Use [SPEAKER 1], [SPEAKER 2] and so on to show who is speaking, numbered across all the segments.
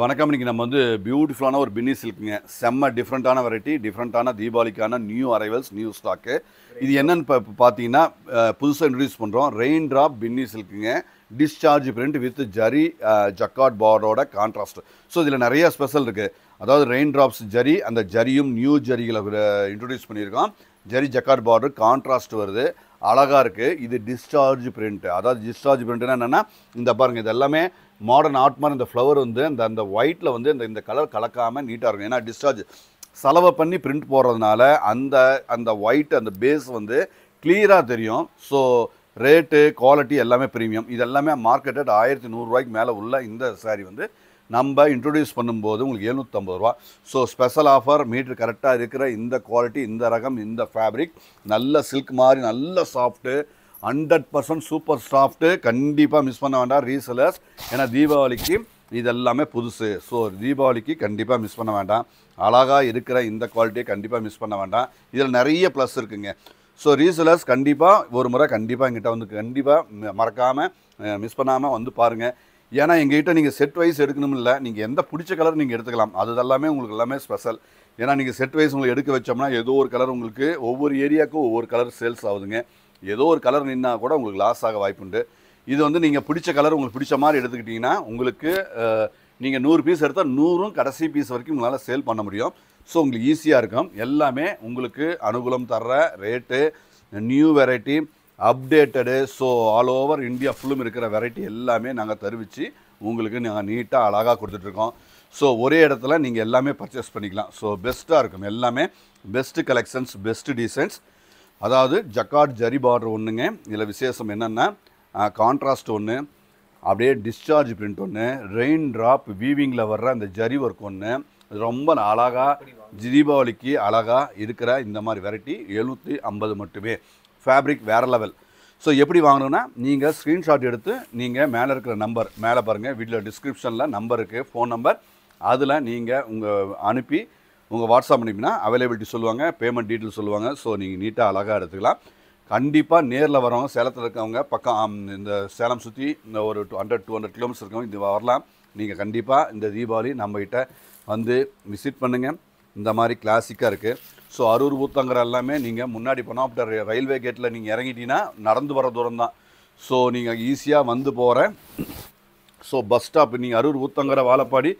[SPEAKER 1] வணக்கம் இன்றைக்கி நம்ம வந்து பியூட்டிஃபுல்லான ஒரு பின்னி சில்க்குங்க செம்ம டிஃப்ரெண்ட்டான வெரைட்டி டிஃப்ரெண்ட்டான தீபாவளிக்கான நியூ அரைவல்ஸ் நியூ ஸ்டாக்கு இது என்னென்னு இப்போ பார்த்தீங்கன்னா புதுசாக இன்ட்ரடியூஸ் பண்ணுறோம் ரெயின் ட்ராப் பின்னி சில்க்குங்க discharge print with zari jacquard பார்டோட கான்ட்ராஸ்ட் ஸோ இதில் நிறைய ஸ்பெஷல் இருக்குது அதாவது ரெயின் ட்ராப்ஸ் ஜரி அந்த ஜரியும் நியூ ஜரிகளை இன்ட்ரடியூஸ் பண்ணியிருக்கோம் ஜரி ஜக்காட் பார்டர் கான்ட்ராஸ்ட் வருது அழகாக இருக்குது இது டிஸ்சார்ஜ் பிரிண்ட்டு அதாவது டிஸ்சார்ஜ் பிரிண்ட்னா என்னென்னா இந்த பாருங்கள் இது எல்லாமே மாடர்ன் ஆர்ட் மாதிரி இந்த ஃப்ளவர் வந்து இந்த அந்த ஒயிட்டில் வந்து இந்த இந்த கலர் கலக்காமல் நீட்டாக இருக்கும் ஏன்னா டிஸ்சார்ஜ் செலவை பண்ணி பிரிண்ட் போடுறதுனால அந்த அந்த ஒயிட் அந்த பேஸ் வந்து கிளியராக தெரியும் ஸோ ரேட்டு குவாலிட்டி எல்லாமே ப்ரீமியம் இது எல்லாமே மார்க்கெட்டட் ஆயிரத்தி நூறுரூவாய்க்கு மேலே உள்ள இந்த சாரி வந்து நம்ம இன்ட்ரொடியூஸ் பண்ணும்போது உங்களுக்கு எழுநூற்றம்பது ரூபா ஸோ ஸ்பெஷல் ஆஃபர் மீட்ரு கரெக்டாக இருக்கிற இந்த குவாலிட்டி இந்த ரகம் இந்த ஃபேப்ரிக் நல்ல சில்க் மாதிரி நல்ல soft hundred percent super soft கண்டிப்பாக மிஸ் பண்ண வேண்டாம் ரீசேலர்ஸ் ஏன்னா தீபாவளிக்கு இது எல்லாமே புதுசு ஸோ தீபாவளிக்கு கண்டிப்பாக மிஸ் பண்ண வேண்டாம் அழகாக இருக்கிற இந்த குவாலிட்டியை கண்டிப்பாக மிஸ் பண்ண வேண்டாம் இதில் நிறைய ப்ளஸ் இருக்குங்க ஸோ ரீசேலர்ஸ் கண்டிப்பாக ஒரு முறை கண்டிப்பாக எங்கிட்ட வந்து கண்டிப்பாக மறக்காமல் மிஸ் பண்ணாமல் வந்து பாருங்கள் ஏன்னா எங்ககிட்ட நீங்கள் செட் வைஸ் எடுக்கணும் இல்லை நீங்கள் எந்த பிடிச்ச கலர் நீங்கள் எடுத்துக்கலாம் அது எல்லாமே உங்களுக்கு எல்லாமே ஸ்பெஷல் ஏன்னா நீங்கள் செட் வைஸ் உங்களுக்கு எடுக்க வச்சோம்னா ஏதோ ஒரு கலர் உங்களுக்கு ஒவ்வொரு ஏரியாவுக்கும் ஒவ்வொரு கலர் சேல்ஸ் ஆகுதுங்க ஏதோ ஒரு கலர் நின்னால் கூட உங்களுக்கு லாஸ் ஆக வாய்ப்புண்டு இது வந்து நீங்கள் பிடிச்ச கலர் உங்களுக்கு பிடிச்ச மாதிரி எடுத்துக்கிட்டிங்கன்னா உங்களுக்கு நீங்கள் நூறு பீஸ் எடுத்தால் நூறும் கடைசி பீஸ் வரைக்கும் உங்களால் சேல் பண்ண முடியும் ஸோ உங்களுக்கு ஈஸியாக இருக்கும் எல்லாமே உங்களுக்கு அனுகூலம் தர்ற rate new variety updated so all over India ஃபுல்லும் இருக்கிற வெரைட்டி எல்லாமே நாங்கள் தருவிச்சு உங்களுக்கு நாங்கள் நீட்டாக அழகாக கொடுத்துட்ருக்கோம் ஸோ ஒரே இடத்துல நீங்கள் எல்லாமே பர்ச்சேஸ் பண்ணிக்கலாம் ஸோ பெஸ்ட்டாக இருக்கும் எல்லாமே பெஸ்ட்டு கலெக்ஷன்ஸ் பெஸ்ட்டு டிசைன்ஸ் அதாவது ஜக்காட் ஜரி பார்டர் ஒன்றுங்க இதில் விசேஷம் என்னென்னா கான்ட்ராஸ்ட் ஒன்று அப்படியே டிஸ்சார்ஜ் பிரிண்ட் ஒன்று ரெயின் ட்ராப் வீவிங்கில் வர்ற அந்த ஜரி ஒர்க் ஒன்று ரொம்ப அழகாக தீபாவளிக்கு அழகாக இருக்கிற இந்த மாதிரி வெரைட்டி எழுநூற்றி ஐம்பது மட்டுமே ஃபேப்ரிக் வேறு லெவல் ஸோ எப்படி வாங்கணுன்னா நீங்கள் ஸ்க்ரீன்ஷாட் எடுத்து நீங்கள் மேலே இருக்கிற நம்பர் மேலே பாருங்கள் வீட்டில் டிஸ்கிரிப்ஷனில் நம்பர் இருக்குது ஃபோன் நம்பர் அதில் நீங்கள் உங்கள் அனுப்பி உங்கள் வாட்ஸ்அப் பண்ணிங்கன்னா அவைலபிலிட்டி சொல்லுவாங்க பேமெண்ட் டீட்டெயில் சொல்லுவாங்க ஸோ நீங்கள் நீட்டாக அழகாக எடுத்துக்கலாம் கண்டிப்பாக நேரில் வரவங்க சேலத்தில் இருக்கவங்க பக்கம் இந்த சேலம் சுற்றி இந்த ஒரு two hundred two hundred kilometres இருக்கவங்க இது வரலாம் நீங்கள் கண்டிப்பாக இந்த தீபாவளி நம்மகிட்ட வந்து விசிட் பண்ணுங்கள் இந்த மாதிரி கிளாசிக்காக இருக்குது ஸோ அரூர் பூத்தங்கிற எல்லாமே நீங்கள் முன்னாடி போனால் ஆஃப்டர் ரயில்வே கேட்டில் நீங்கள் இறங்கிட்டீங்கன்னா நடந்து வர தூரம் தான் ஸோ நீங்கள் ஈஸியாக வந்து போகிறேன் ஸோ பஸ் ஸ்டாப் நீங்கள் அரூர் ஊத்தங்கிற வாழப்பாடி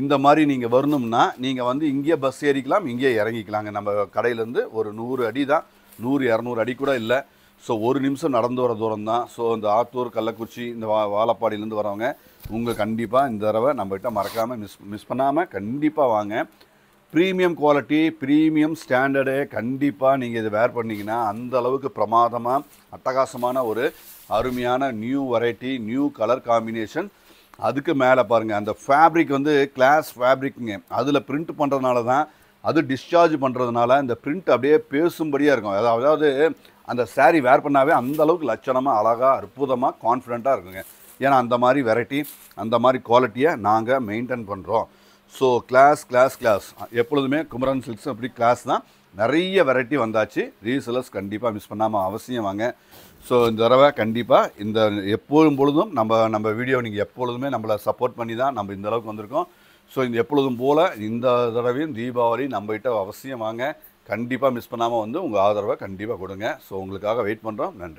[SPEAKER 1] இந்த மாதிரி நீங்கள் வரணும்னா நீங்கள் வந்து இங்கேயே பஸ் ஏறிக்கலாம் இங்கேயே இறங்கிக்கலாங்க நம்ம கடையிலேருந்து ஒரு நூறு அடி தான் நூறு இரநூறு அடி கூட இல்லை ஸோ ஒரு நிமிஷம் நடந்து வர தூரம் தான் ஸோ இந்த ஆத்தூர் கள்ளக்குறிச்சி இந்த வா வாழப்பாடியிலேருந்து வரவங்க உங்கள் கண்டிப்பாக இந்த தடவை நம்மகிட்ட மறக்காமல் மிஸ் மிஸ் பண்ணாமல் கண்டிப்பாக வாங்க ப்ரீமியம் குவாலிட்டி ப்ரீமியம் ஸ்டாண்டர்டு கண்டிப்பாக நீங்கள் இதை வேர் பண்ணிங்கன்னா அந்த அளவுக்கு பிரமாதமாக அட்டகாசமான ஒரு அருமையான new variety new colour combination அதுக்கு மேலே பாருங்கள் அந்த ஃபேப்ரிக் வந்து கிளாஸ் ஃபேப்ரிக்குங்க அதில் பிரிண்ட் பண்ணுறதுனால தான் அது டிஸ்சார்ஜ் பண்ணுறதுனால இந்த பிரிண்ட் அப்படியே பேசும்படியாக இருக்கும் அதாவது அந்த சாரீ வேர் பண்ணாவே அந்த அளவுக்கு லட்சணமாக அழகாக அற்புதமாக கான்ஃபிடெண்ட்டாக இருக்குங்க ஏன்னா அந்த மாதிரி வெரைட்டி அந்த மாதிரி குவாலிட்டியை நாங்கள் மெயின்டைன் பண்ணுறோம் ஸோ கிளாஸ் கிளாஸ் கிளாஸ் எப்பொழுதுமே குமரன் சில்க்ஸ் அப்படி கிளாஸ் தான் நிறைய வெரைட்டி வந்தாச்சு ரீசெலர்ஸ் கண்டிப்பாக மிஸ் பண்ணாமல் அவசியம் வாங்க ஸோ இந்த தடவை கண்டிப்பாக இந்த எப்பொழுதும் பொழுதும் நம்ம நம்ம வீடியோ நீங்கள் எப்பொழுதுமே நம்மளை சப்போர்ட் பண்ணி தான் நம்ம இந்த அளவுக்கு வந்திருக்கோம் ஸோ இந்த எப்பொழுதும் போல் இந்த தடவையும் தீபாவளி நம்மகிட்ட அவசியம் வாங்க கண்டிப்பாக மிஸ் பண்ணாமல் வந்து உங்கள் ஆதரவை கண்டிப்பாக கொடுங்க ஸோ உங்களுக்காக வெயிட் பண்ணுறோம் நன்றி